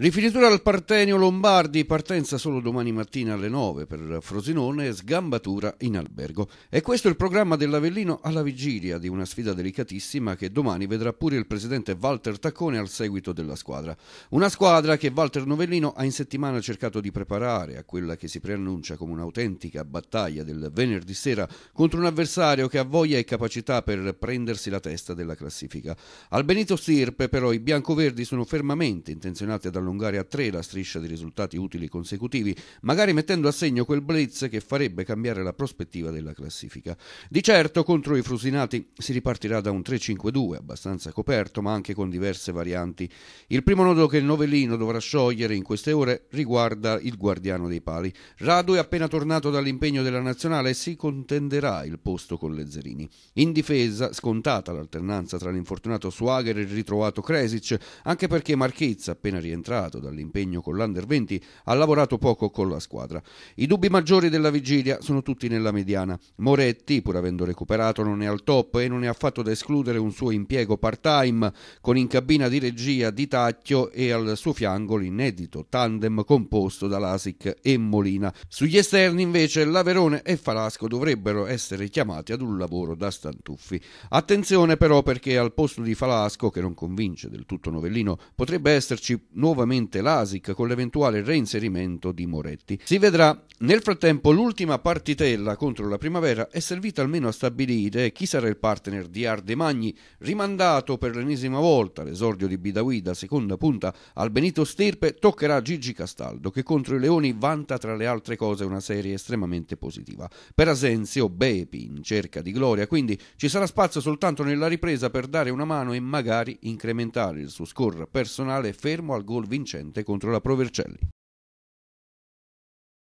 Rifinitura al Partenio Lombardi, partenza solo domani mattina alle 9 per Frosinone sgambatura in albergo. E questo è il programma dell'Avellino alla vigilia di una sfida delicatissima che domani vedrà pure il presidente Walter Taccone al seguito della squadra. Una squadra che Walter Novellino ha in settimana cercato di preparare a quella che si preannuncia come un'autentica battaglia del venerdì sera contro un avversario che ha voglia e capacità per prendersi la testa della classifica. Al Benito Stirpe però i biancoverdi sono fermamente intenzionati ad allontanare allungare a tre la striscia di risultati utili consecutivi, magari mettendo a segno quel blitz che farebbe cambiare la prospettiva della classifica. Di certo, contro i frusinati si ripartirà da un 3-5-2, abbastanza coperto, ma anche con diverse varianti. Il primo nodo che il Novellino dovrà sciogliere in queste ore riguarda il guardiano dei pali. Radu è appena tornato dall'impegno della nazionale e si contenderà il posto con Lezzerini. In difesa, scontata l'alternanza tra l'infortunato Swagger e il ritrovato Kresic, anche perché Marchezza, appena rientrato, recuperato dall'impegno con l'Under 20, ha lavorato poco con la squadra. I dubbi maggiori della vigilia sono tutti nella mediana. Moretti, pur avendo recuperato, non è al top e non è affatto da escludere un suo impiego part-time con in cabina di regia Di Tacchio e al suo fianco l'inedito tandem composto da Lasic e Molina. Sugli esterni invece Laverone e Falasco dovrebbero essere chiamati ad un lavoro da stantuffi. Attenzione però perché al posto di Falasco, che non convince del tutto Novellino, potrebbe esserci nuovamente nuovamente l'ASIC con l'eventuale reinserimento di Moretti. Si vedrà. Nel frattempo l'ultima partitella contro la Primavera è servita almeno a stabilire chi sarà il partner di Ardemagni, rimandato per l'ennesima volta l'esordio di Bidawida, seconda punta al Benito Stirpe, toccherà Gigi Castaldo che contro i Leoni vanta tra le altre cose una serie estremamente positiva. Per Asensio, Bepi in cerca di gloria, quindi ci sarà spazio soltanto nella ripresa per dare una mano e magari incrementare il suo score personale fermo al gol vinto vincente contro la Pro Vercelli.